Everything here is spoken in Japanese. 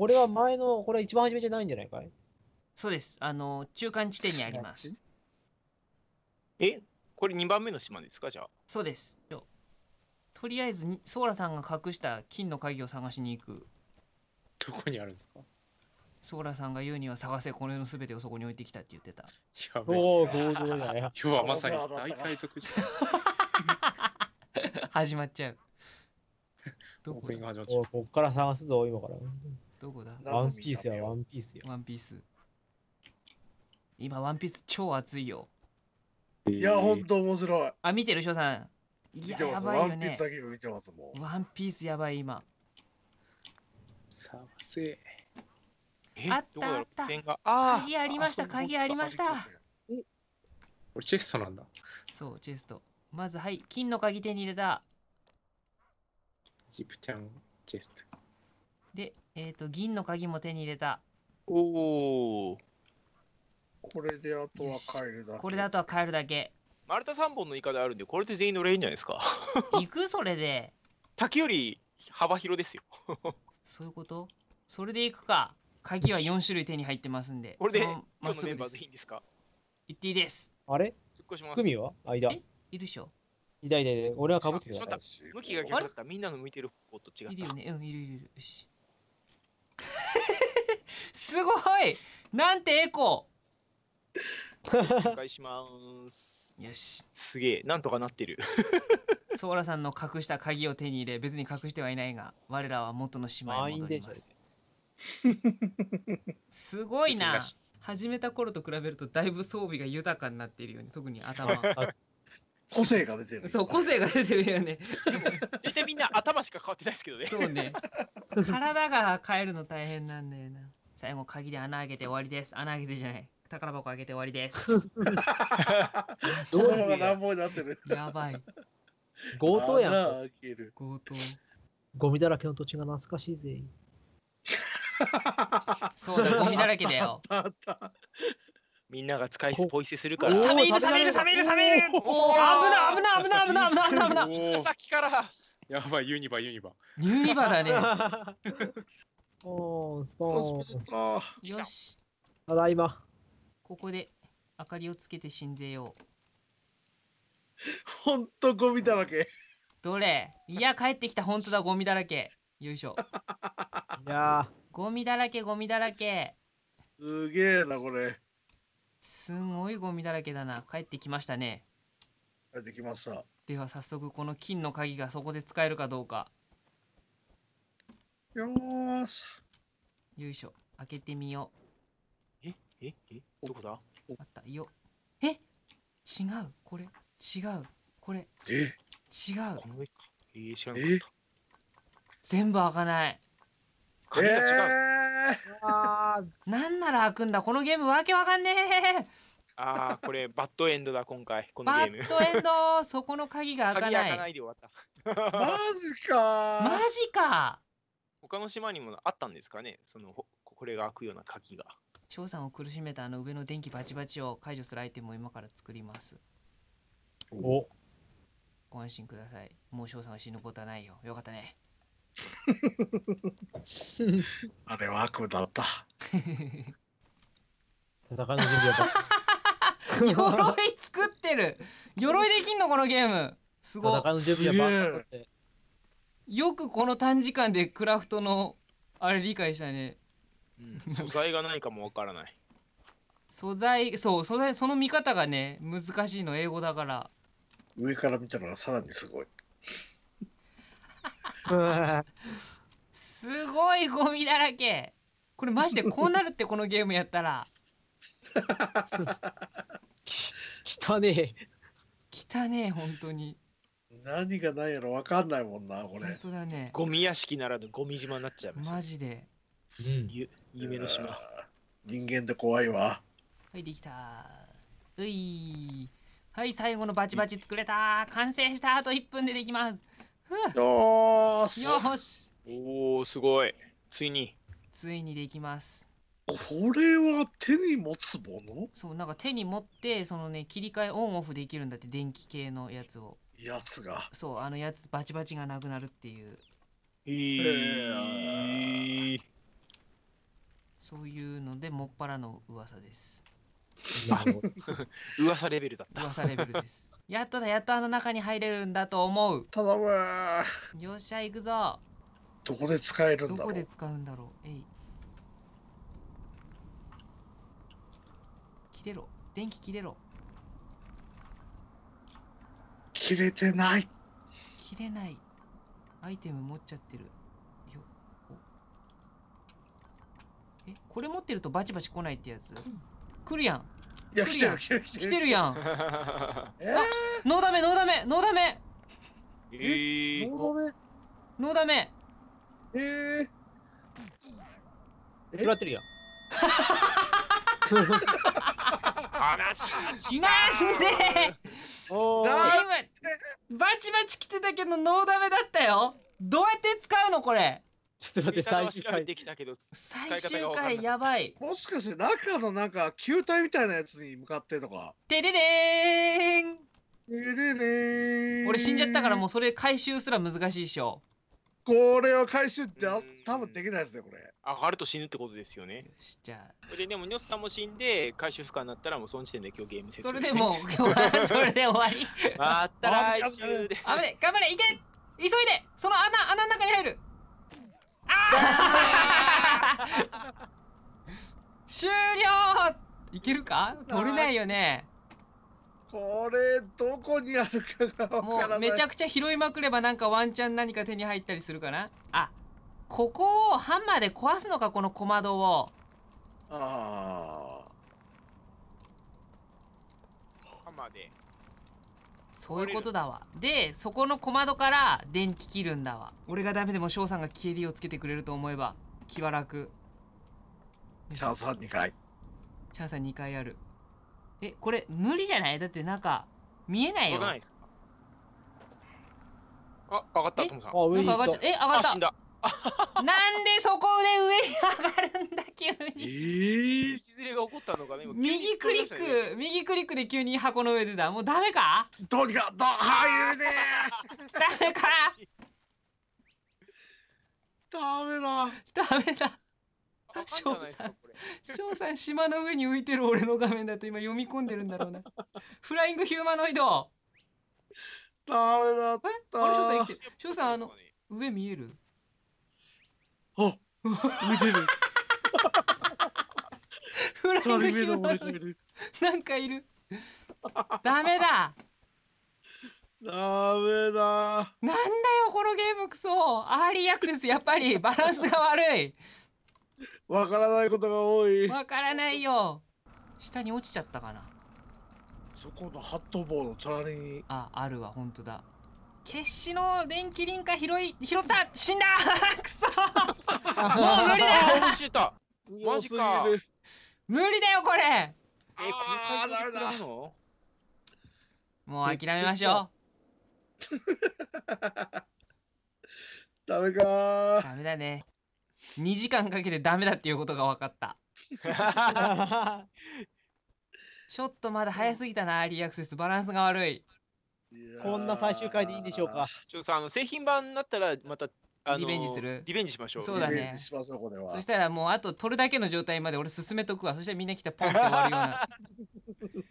これは前の、これ一番初めじゃないんじゃないかいそうです。あの、中間地点にあります。えこれ2番目の島ですかじゃあ。そうです。とりあえずソーラさんが隠した金の鍵を探しに行く。どこにあるんですかソーラさんが言うには探せ、この世のすべてをそこに置いてきたって言ってた。やべえ。おお、強情だよ今日はまさに大海賊じゃん。始まっちゃう。どこプ始まっちゃうこっから探すぞ、今から。どこだワンピースやワンピースや。ワンピース。今ワンピース超熱いよ。いや、ほんと面白い。あ、見てる翔さん。いや、やばいよね。ワンピースやばい今。探せ。あったあった。鍵ありました、鍵ありました。これチェストなんだ。そう、チェスト。まず、はい、金の鍵手に入れた。ジプチャンチェスト。で、えっ、ー、と、銀の鍵も手に入れた。おお。これであとは帰るだけ。これであとは帰るだけ。丸太3本のイカであるんで、これで全員乗れるんじゃないですか。行くそれで。滝より幅広ですよ。そういうことそれで行くか。鍵は4種類手に入ってますんで。これで、まっすぐです。いいですか行っていいです。あれ突っします。組は間。えいるでしょ。いたいたいた。俺はかぶってく向きが逆だった。みんなの向いてる方と違う。いるよね。うん、いるいるいる。よし。すごいなんてエコーお願いしますよしすげえなんとかなってる ソーラさんの隠した鍵を手に入れ別に隠してはいないが我らは元の島へ戻りますすごいな始めた頃と比べるとだいぶ装備が豊かになっているよう、ね特に頭 個性が出てる。そう、個性が出てるよね。大 体みんな頭しか変わってないですけどね。そうね。体が変えるの大変なんだよな。最後、鍵で穴開けて終わりです。穴開けてじゃない。宝箱開けて終わりです。どうも乱暴になってる。やばい。強盗やん。強盗。ゴミだらけの土地が懐かしいぜ。そうだ、ゴミだらけだよ。あったあった。みんなが使いポイ捨てするから。サメいるサメいるサメいるサメいる。危ない危ない危ない危ない危ない危ない。さっきから。やばいユニバユニバ。ユニバだね。おおスポーン。よし。ただいま。ここで明かりをつけて死んぜよう。本当ゴミだらけ。どれいや帰ってきた本当だゴミだらけ。よいしょ。いやゴミだらけゴミだらけ。すげえなこれ。すごいゴミだらけだな帰ってきましたね帰ってきましたでは早速この金の鍵がそこで使えるかどうかよーしよいしょ開けてみようえええどこだあったよえ違うこれ違うこれえ違うえー、全部開かない髪が違う、えー、なんなら開くんだこのゲームわけわかんねえああこれバッドエンドだ今回このゲームバッドエンドそこの鍵が開かない鍵開かないで終わったマジかマジか他の島にもあったんですかねそのこれが開くような鍵が翔さんを苦しめたあの上の電気バチバチを解除するアイテムを今から作りますおご安心くださいもう翔さんは死ぬことはないよよかったねあれは悪だった。戦いの準備は 鎧作ってる鎧できんのこのゲームすごい戦いの準備はバカってよくこの短時間でクラフトのあれ理解したね、うん、素材が何かもわからない素材そう素材その見方がね難しいの英語だから上から見たのがさらにすごいすごいゴミだらけこれマジでこうなるってこのゲームやったら汚ねえ汚ねえ本当に何がないやろ分かんないもんなこれ本当だねゴミ屋敷ならぬゴミ島になっちゃいますマジで、うん、ゆ夢の島人間っ怖いわはいできたういはい最後のバチバチ作れた完成したあと1分でできますよしよしおおすごいついについにできますこれは手に持つものそうなんか手に持ってそのね切り替えオンオフできるんだって電気系のやつをやつがそうあのやつバチバチがなくなるっていうえー、そういうのでもっぱらの噂です 噂レベルだった噂レベルですやっとだやっとあの中に入れるんだと思う頼むよっしゃ行くぞどこで使えるどこで使うんだろうえい切れろ電気切れろ切れてない切れないアイテム持っちゃってるよえこれ持ってるとバチバチ来ないってやつ、うん、来るやん来てる来てる来てるやん。えー、ノーダメノーダメノーダメ。えー、ノーダメええー。食らってるやん。話なんで今バチバチ来てたけどノーダメだったよどうやって使うのこれちょっと待って、最終回。できたけど最終回やばい。もしかして中のなんか球体みたいなやつに向かってとか。てれれーんてれれーん俺死んじゃったからもうそれ回収すら難しいでしょ。これは回収って多分できないですね、これ。あ、がると死ぬってことですよね。ちゃう。で、でも、ニョスさんも死んで、回収不可になったら、もうその時点で今日ゲームセそれでもう、それで終わり。また来週で。あぶね、頑張れ、いけ急いでその穴、穴の中に入る終了いけるか取れないよねこれどこにあるかがもうめちゃくちゃ拾いまくればなんかワンチャン何か手に入ったりするかなあここをハンマーで壊すのかこの小窓をああハンマーでそういうことだわでそこの小窓から電気切るんだわ俺がダメでも翔さんが消えりをつけてくれると思えば気は楽チャンスは2回チャンスは2回あるえこれ無理じゃないだってなんか見えないよあ上がったトムさんえ上がったえ上がった なんでそこで上に上がるんだ急に。えー、が起こったのかね。右クリック、右クリックで急に箱の上でだ。もうダメか？どうにかどう入るね。ダメか。ダメだ。ダメだ。翔さん、翔さん島の上に浮いてる俺の画面だと今読み込んでるんだろうな。フライングヒューマノイド。ダメだった。あれ翔さん生きて翔さんあの上見える？逃げる。フライングヒューマなんかいる。ダメだ。ダメだ。なんだよ、このゲームクソ。アーリーアクセス、やっぱりバランスが悪い。わからないことが多い。わからないよ。下に落ちちゃったかな。そこのハット棒の隣に。あ、あるわ、本当だ。決死の電気輪郭拾い拾った死んだ くそもう無理だよマジか無理だよこれえこの感じだもう諦めましょう ダメかダメだね2時間かけてダメだっていうことが分かった ちょっとまだ早すぎたなリアクセスバランスが悪いこんな最終回でいいんでしょうか。ちょっとさ、あの製品版になったら、また。あのリベンジするリベンジしましょうそうだねしましこれはそしたらもうあと取るだけの状態まで俺進めとくわそしたらみんな来たポンって終わるような